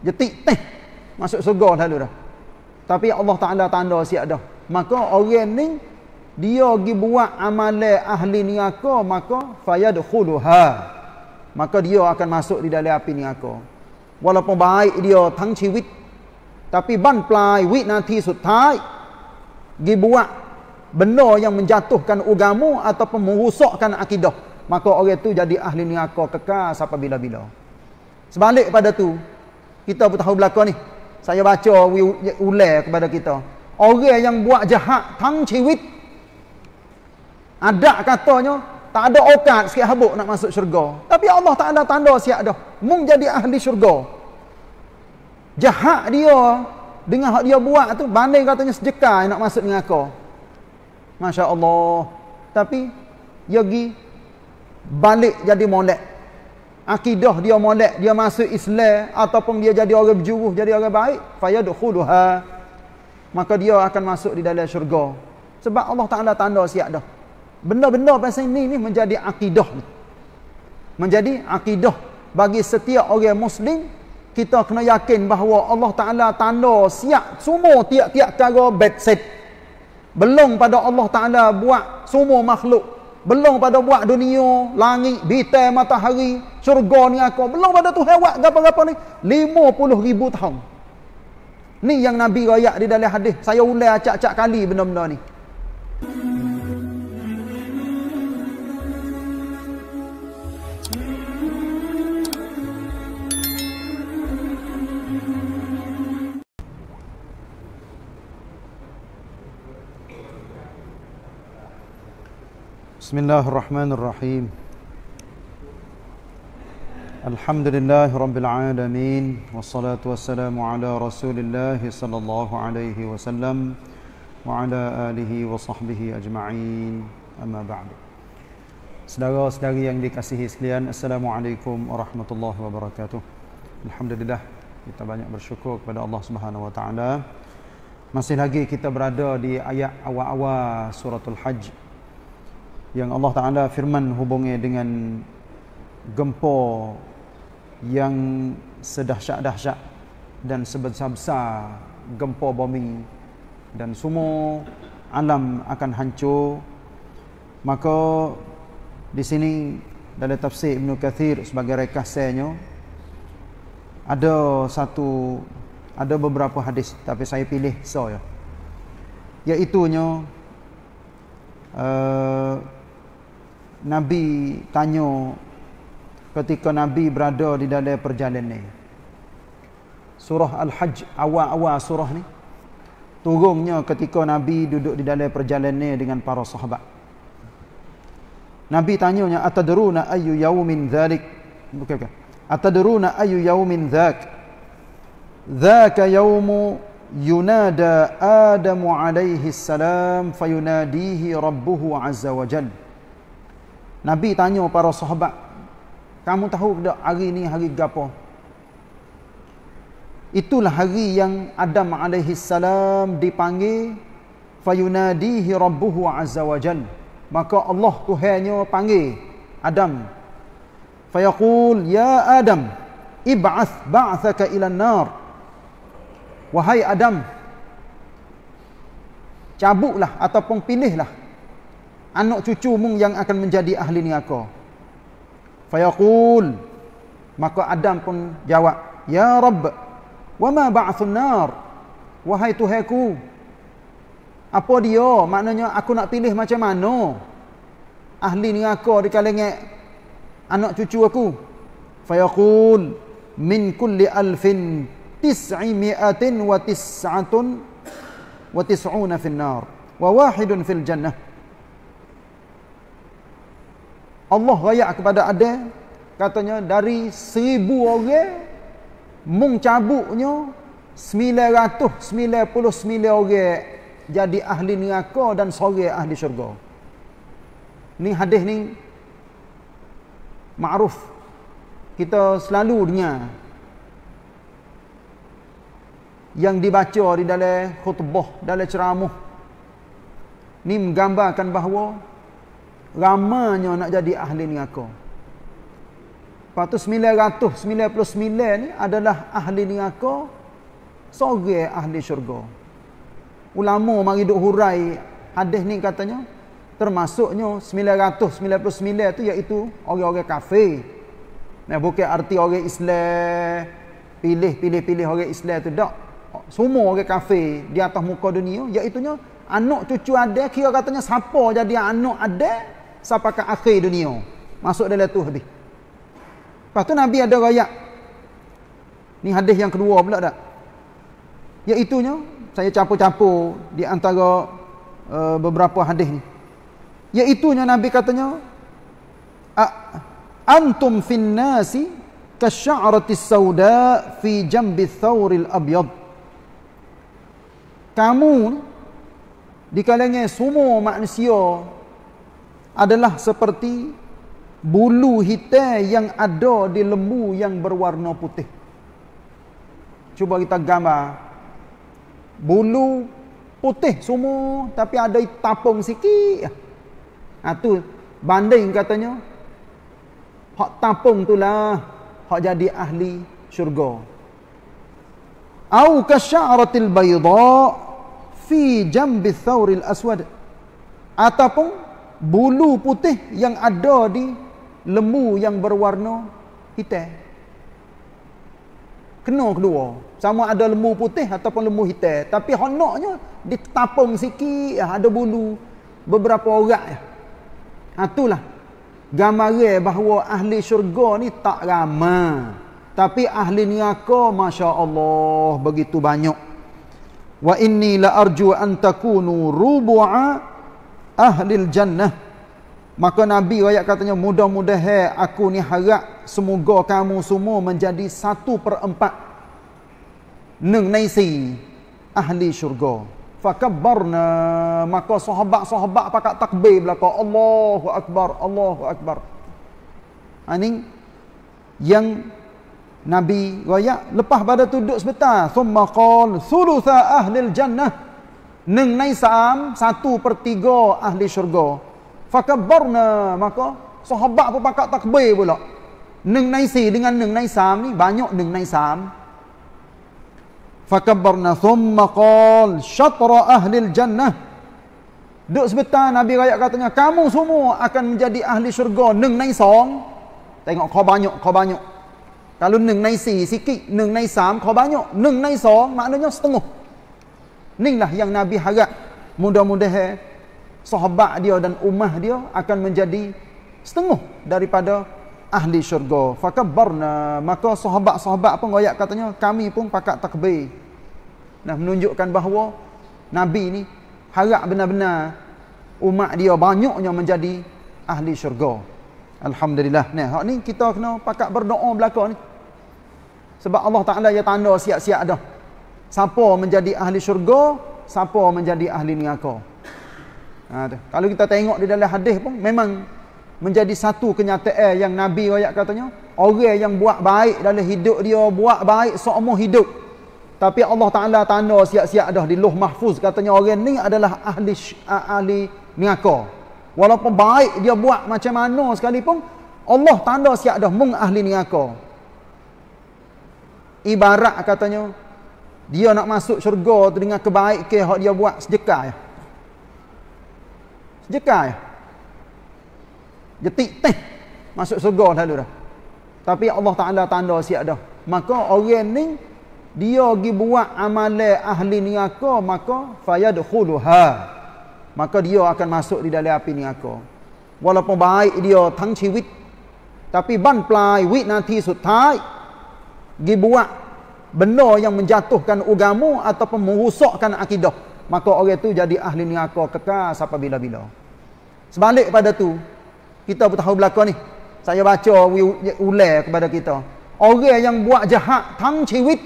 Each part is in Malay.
Getik teh masuk surga lalu dah. Tapi Allah Taala tanda siap dah. Maka orang ni dia pergi buat amalan ahli neraka maka fayadkhuluha. Maka dia akan masuk di dalam api neraka. Walaupun baik dia tang hidup tapi ban plai winati sutai pergi buat benda yang menjatuhkan agama atau merosakkan akidah maka orang itu jadi ahli neraka kekal sampai bila-bila. Sebalik pada tu, kita pun tahu belakang ni saya baca ulai kepada kita orang yang buat jahat tang ciwit ada katanya tak ada okat sikit habuk nak masuk syurga tapi Allah tak ada tanda siap dah mung jadi ahli syurga jahat dia dengan hak dia buat tu banding katanya sejekal nak masuk dengan aku Masya Allah tapi yogi balik jadi molek akidah dia molek dia masuk Islam ataupun dia jadi orang berjuruh jadi orang baik fayadkhuluha maka dia akan masuk di dalam syurga sebab Allah Taala tanda siap dah benda-benda pasal ini ni menjadi akidah ni. menjadi akidah bagi setiap orang muslim kita kena yakin bahawa Allah Taala tanda siap semua tiap-tiap cara bad set belum pada Allah Taala buat semua makhluk belong pada buat dunia, langit, bintang, matahari, syurga ni aku, belong pada tu hewat gapa-gapa ni, 50 ribu tahun. Ni yang Nabi rayak di dalam hadis. Saya ulai acak-acak kali benda-benda ni. بسم الله الرحمن الرحيم الحمد لله رب العالمين والصلاة والسلام على رسول الله صلى الله عليه وسلم وعلى آله وصحبه أجمعين أما بعد Saudara saudari yang dikasihi sekalian Assalamualaikum warahmatullahi wabarakatuh Alhamdulillah Kita banyak bersyukur kepada Allah subhanahu wa ta'ala Masih lagi kita berada di ayat awal-awal suratul hajj yang Allah Ta'ala firman hubungi dengan gempa yang sedahsyat-dahsyat dan sebesar-besar gempa bumi dan semua alam akan hancur maka di sini dalam tafsir Ibn Kathir sebagai rekasanya ada satu ada beberapa hadis tapi saya pilih so ya iaitunya uh, Nabi tanya ketika Nabi berada di dalam perjalanan ni. Surah Al-Hajj awal-awal surah ni turunnya ketika Nabi duduk di dalam perjalanan ni dengan para sahabat. Nabi tanyanya atadruna ayyu yaumin dhalik? Bukan bukan. Atadruna ayyu yaumin dhak? Dhaka yaumu yunada Adamu alaihi salam fayunadihi rabbuhu azza wa jalla. Nabi tanya para sahabat, kamu tahu tak hari ni hari gapo? Itulah hari yang Adam alaihi salam dipanggil fayunadihi rabbuhu azza wajal. Maka Allah Tuhannya panggil Adam. Fayaqul ya Adam ib'ath ba'thaka ila an-nar. Wahai Adam, cabutlah ataupun pilihlah anak cucu mung yang akan menjadi ahli niaka fayaqul maka adam pun jawab ya rabb wama ba'thun nar wahai tuhanku apa dia maknanya aku nak pilih macam mana ahli niaka di kalangan anak cucu aku fayaqul min kulli alfin tis'i mi'atin wa tis'atun wa tis'una fin nar wa wahidun fil jannah Allah raya kepada Adam katanya dari seribu orang mung cabuknya 999 orang jadi ahli neraka dan sore ahli syurga ni hadis ni ma'ruf kita selalu dengar yang dibaca di dalam khutbah dalam ceramah ni menggambarkan bahawa ramanya nak jadi ahli neraka. Patus 999 ni adalah ahli neraka sorang ahli syurga. Ulama mari duk hurai hadis ni katanya termasuknya 999 tu iaitu orang-orang kafir. Nah bukan arti orang Islam pilih-pilih-pilih orang Islam tu dak. Semua orang kafir di atas muka dunia iaitu anak cucu ada kira katanya siapa jadi anak ada sampai ke akhir dunia. Masuk dalam tu habis. Lepas tu Nabi ada rakyat. Ni hadis yang kedua pula tak? Iaitunya, saya campur-campur di antara uh, beberapa hadis ni. Iaitunya Nabi katanya, Antum fin nasi kasya'arati sawda fi jambi thawril abyad. Kamu di kalangan semua manusia adalah seperti bulu hitam yang ada di lembu yang berwarna putih. Cuba kita gambar. Bulu putih semua tapi ada tapung sikit. Ha tu banding katanya hak tapung itulah hak jadi ahli syurga. Au kasyaratil bayda fi jambi thawril aswad. Ataupun bulu putih yang ada di lembu yang berwarna hitam. Kena kedua. Sama ada lembu putih ataupun lembu hitam. Tapi honoknya ditapung sikit, ah, ada bulu beberapa orang. Ah. Ah, itulah gambaran bahawa ahli syurga ni tak ramah, Tapi ahli niaka, Masya Allah, begitu banyak. Wa inni la arju an takunu rubu'a Ahli jannah maka nabi ayat katanya mudah-mudahan mudah aku ni harap semoga kamu semua menjadi satu per empat neng naisi ahli syurga fakabbarna maka sahabat-sahabat pakat takbir belaka Allahu akbar Allahu akbar ini ha, yang nabi ayat lepas pada duduk sebentar summa qal thulutha ahlil jannah Neng nai saam satu per tiga ahli syurga. na maka sahabat pun pakat takbir pula. Neng nai si dengan neng nai saam ni banyak neng nai saam. Fakabarna thumma qal syatra ahli jannah. Duk sebetan Nabi Raya katanya, kamu semua akan menjadi ahli syurga neng nai song. Tengok kau banyak, kau banyak. Kalau neng nai si sikit, neng nai sam kau banyak. Neng nai song maknanya setengah. Inilah yang Nabi harap mudah-mudahan eh, sahabat dia dan ummah dia akan menjadi setengah daripada ahli syurga. Fakabarna. Maka sahabat-sahabat pun ayat katanya kami pun pakat takbir. Nah menunjukkan bahawa Nabi ni harap benar-benar umat dia banyaknya menjadi ahli syurga. Alhamdulillah. Nah, hak ni kita kena pakat berdoa belaka ni. Sebab Allah Taala ya tanda siap-siap dah siapa menjadi ahli syurga siapa menjadi ahli neraka ha, kalau kita tengok di dalam hadis pun memang menjadi satu kenyataan yang nabi royak katanya orang yang buat baik dalam hidup dia buat baik seumur hidup tapi Allah taala tanda siap-siap dah di luh mahfuz katanya orang ni adalah ahli ahli neraka walaupun baik dia buat macam mana sekalipun Allah tanda siap dah mung ahli neraka ibarat katanya dia nak masuk syurga tu dengan kebaikan hak dia buat sedekah ya. Sedekah ya. Jetik teh masuk syurga lalu dah. Tapi Allah Taala tanda siap dah. Maka orang ni dia pergi buat amalan ahli neraka maka fayadkhuluha. Maka dia akan masuk di dalam api neraka. Walaupun baik dia tang hidup tapi ban plai wit nanti sutai gi buat benda yang menjatuhkan agama ataupun merusakkan akidah maka orang itu jadi ahli neraka kekal sampai bila-bila sebalik pada tu kita pun tahu belaka ni saya baca ulah kepada kita orang yang buat jahat tang ciwit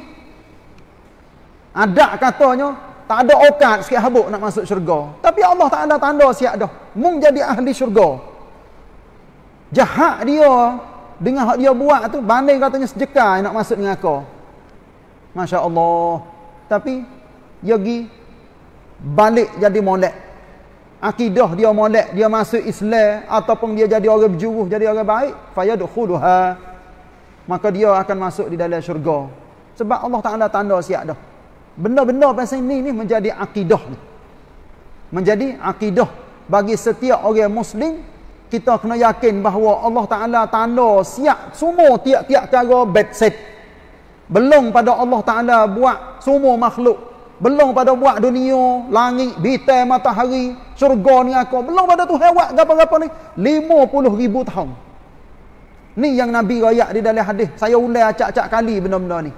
ada katanya tak ada okat sikit habuk nak masuk syurga tapi Allah tak ada tanda siap dah mung jadi ahli syurga jahat dia dengan hak dia buat tu banding katanya sejekal nak masuk dengan kau Masya Allah. Tapi, dia pergi balik jadi molek. Akidah dia molek, dia masuk Islam, ataupun dia jadi orang berjuruh, jadi orang baik. Faya dukhuluha. Maka dia akan masuk di dalam syurga. Sebab Allah Ta'ala tanda siap dah. Benda-benda pasal ini, ini menjadi akidah. Menjadi akidah bagi setiap orang Muslim, kita kena yakin bahawa Allah Ta'ala tanda siap semua tiap-tiap cara bad set belong pada Allah Ta'ala buat semua makhluk belong pada buat dunia langit bitai matahari syurga ni aku belong pada tu hewat gapa-gapa ni 50 ribu tahun ni yang Nabi rakyat di dalam hadis saya ulai acak-acak kali benda-benda ni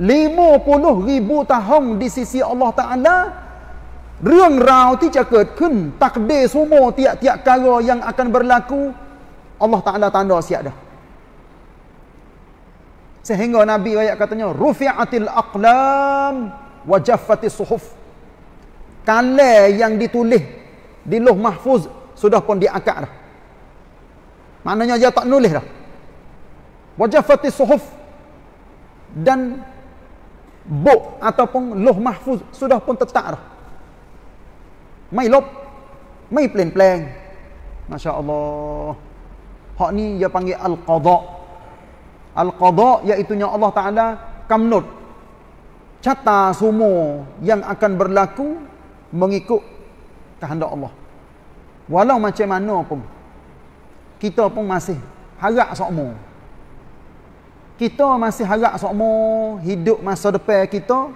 50 ribu tahun di sisi Allah Ta'ala riang rau ti cakut kun takde semua tiap-tiap kara yang akan berlaku Allah Ta'ala tanda siap dah sehingga nabi ayat katanya rufiatil aqlam wa jaffatis suhuf kalam yang ditulis di loh mahfuz sudah pun diangkat dah maknanya dia tak nulis dah wa jaffatis suhuf dan buk ataupun loh mahfuz sudah pun tetak dah mai lop mai plan-plan masya-Allah hak ni dia panggil al-qada' Al-Qadha iaitu yang Allah Ta'ala kamnut. Cata semua yang akan berlaku mengikut kehendak Allah. Walau macam mana pun, kita pun masih harap sokmo. Kita masih harap sokmo hidup masa depan kita.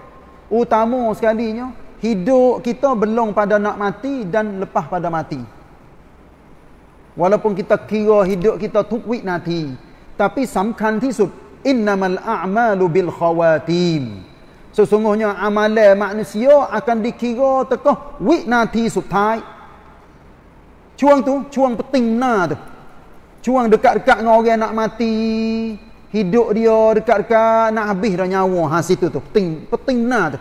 Utama sekalinya, hidup kita belum pada nak mati dan lepas pada mati. Walaupun kita kira hidup kita tukwit nanti, tapi sampaikan ti sud. Inna amal bil khawatim. Sesungguhnya amalan manusia akan dikira tekoh winati sutai. Cuang tu, cuang penting na tu. Cuang dekat-dekat dengan orang nak mati, hidup dia dekat-dekat nak habis dah nyawa ha situ tu, peting penting na tu.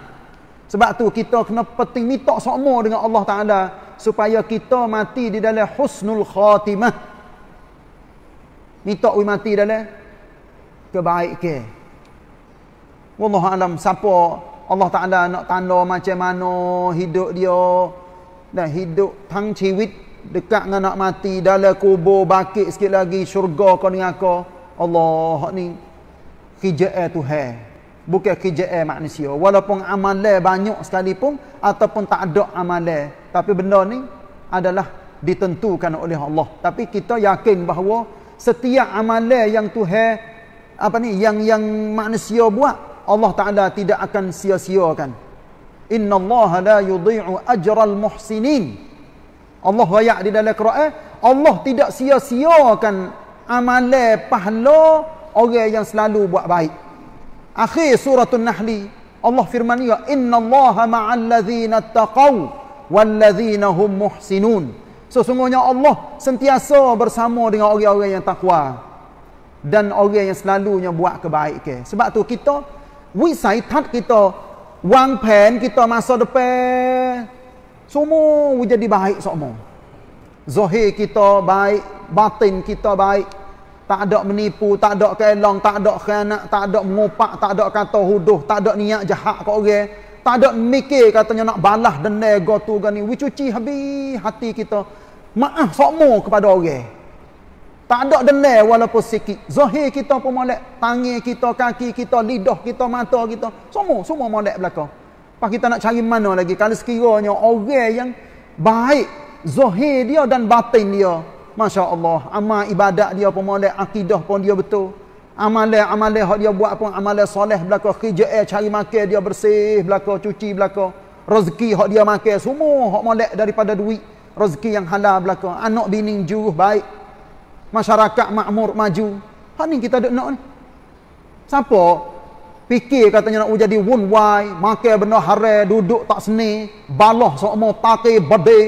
Sebab tu kita kena penting minta semua dengan Allah Taala supaya kita mati di dalam husnul khatimah minta we mati dalam kebaikan ke. wallahu alam siapa Allah Taala nak tanda macam mana hidup dia dan hidup tang ciwit dekat dengan nak mati dalam kubur bakit sikit lagi syurga kau dengan aku Allah ni kerjaan eh Tuhan bukan kerjaan eh manusia walaupun amalan banyak sekali pun ataupun tak ada amalan tapi benda ni adalah ditentukan oleh Allah tapi kita yakin bahawa setiap amalan yang Tuhan apa ni yang yang manusia buat Allah Taala tidak akan sia-siakan. Innallaha la yudhi'u ajral muhsinin. Allah ayat di dalam Quran, Allah tidak sia-siakan amalan pahala orang yang selalu buat baik. Akhir surah An-Nahl, Allah firman ya innallaha ma'allazina taqaw wallazina hum muhsinun. Sesungguhnya Allah sentiasa bersama dengan orang-orang yang takwa dan orang yang selalunya buat kebaikan. Sebab tu kita wisai tat kita wang pen kita masa depan semua jadi baik semua. Zahir kita baik, batin kita baik. Tak ada menipu, tak ada kelong, tak ada khianat, tak ada mengumpat, tak ada kata huduh, tak ada niat jahat ke orang tak ada mikir katanya nak balah dan nego tu gani wicuci habis hati kita maaf sokmo kepada orang tak ada denda walaupun sikit zahir kita pun molek tangan kita kaki kita lidah kita mata kita semua semua molek belakang pas kita nak cari mana lagi kalau sekiranya orang yang baik zahir dia dan batin dia masya-Allah amal ibadat dia pun molek akidah pun dia betul Amal-amal yang dia buat pun amal soleh belaka kerja eh cari makan dia bersih belaka cuci belaka rezeki hak dia makan semua hak molek daripada duit rezeki yang halal belaka anak bini juruh baik masyarakat makmur maju hak ni kita duk nak ni siapa fikir katanya nak jadi wun wai makan benda haram duduk tak seni balah sokmo pakai bade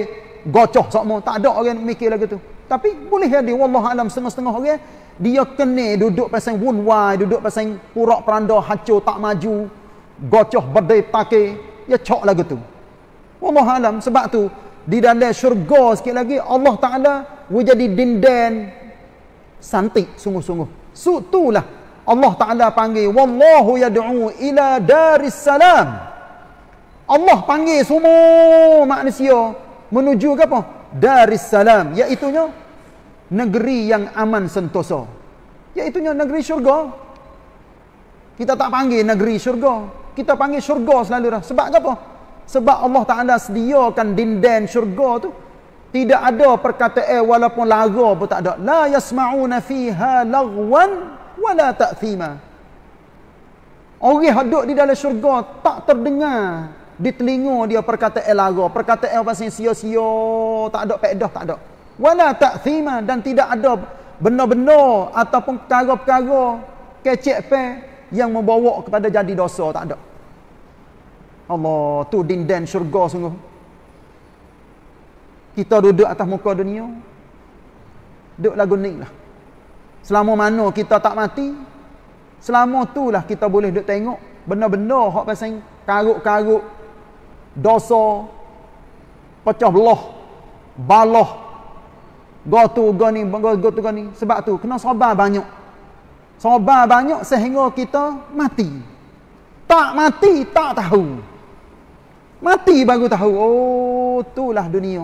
gocoh sokmo tak ada orang mikir lagi tu tapi boleh jadi wallahu alam setengah-setengah orang okay? dia kena duduk pasang wunwai, duduk pasang purak peranda, hancur tak maju, gocoh berdei pakai, ya cok lagu tu. Allah alam, sebab tu, di dalam syurga sikit lagi, Allah Ta'ala, wujadi dinden, santik sungguh-sungguh. So, itulah Allah Ta'ala panggil, Wallahu yad'u ila darissalam. Allah panggil semua manusia, menuju ke apa? Darissalam, iaitunya, negeri yang aman sentosa. Iaitunya negeri syurga. Kita tak panggil negeri syurga. Kita panggil syurga selalu dah. Sebab apa? Sebab Allah Ta'ala sediakan dinden syurga tu. Tidak ada perkataan walaupun lara pun tak ada. La yasma'una fiha lagwan wala ta'thima. Orang hidup di dalam syurga tak terdengar di telinga dia perkataan lagu, Perkataan apa sia-sia, tak ada pedah, tak ada wala ta'thima dan tidak ada benar-benar ataupun perkara-perkara kecik pe yang membawa kepada jadi dosa tak ada Allah tu dinden syurga sungguh kita duduk atas muka dunia duduk lagu ni lah selama mana kita tak mati selama tu lah kita boleh duduk tengok benar-benar hak pasang karuk-karuk dosa pecah belah baloh Go goni, go ni, go, Sebab tu kena sabar banyak. Sabar banyak sehingga kita mati. Tak mati tak tahu. Mati baru tahu. Oh, itulah dunia.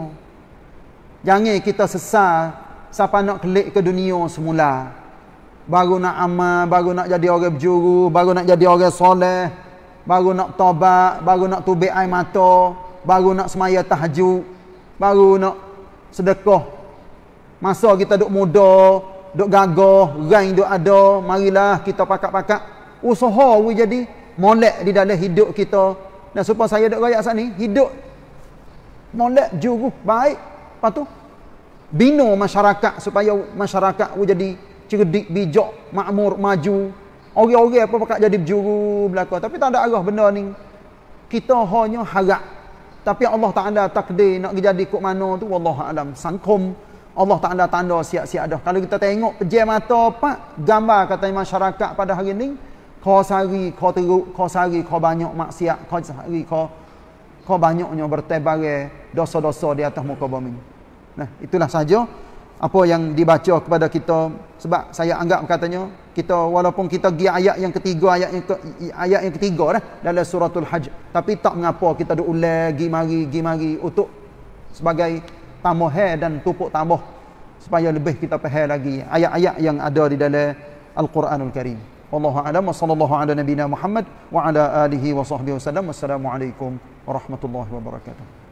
Jangan kita sesal siapa nak kelik ke dunia semula. Baru nak amal, baru nak jadi orang berjuru, baru nak jadi orang soleh, baru nak tobat, baru nak tubik air mata, baru nak semaya tahajud, baru nak sedekah Masa kita duk muda, duk gagah, rain duk ada, marilah kita pakak-pakak. Usaha we jadi molek di dalam hidup kita. Dan supaya saya duk rakyat saat ni, hidup molek juru baik. Patu, tu, bina masyarakat supaya masyarakat we jadi cerdik, bijak, makmur, maju. Orang-orang apa pakak jadi juru belaka. Tapi tak ada arah benda ni. Kita hanya harap. Tapi Allah Ta'ala takdir nak jadi kok mana tu. Wallahualam. Sangkum. Sangkum. Allah tak ada tanda siap-siap dah. Kalau kita tengok pejam mata apa, gambar kata masyarakat pada hari ini, kau sari, kau teruk, kau sari, kau banyak maksiat, kau sari, kau, kau banyaknya bertebari dosa-dosa di atas muka bumi. Nah, itulah saja apa yang dibaca kepada kita. Sebab saya anggap katanya, kita walaupun kita pergi ayat yang ketiga, ayat yang, ke, ayat yang ketiga dah, dalam suratul hajj. Tapi tak mengapa kita duk ulang, pergi mari, pergi mari, untuk sebagai tambah hair dan tupuk tambah supaya lebih kita faham lagi ayat-ayat yang ada di dalam Al-Quranul Karim. Wallahu a'lam wa sallallahu ala nabiyyina Muhammad wa ala alihi wa sahbihi wasallam. Wassalamualaikum warahmatullahi wabarakatuh.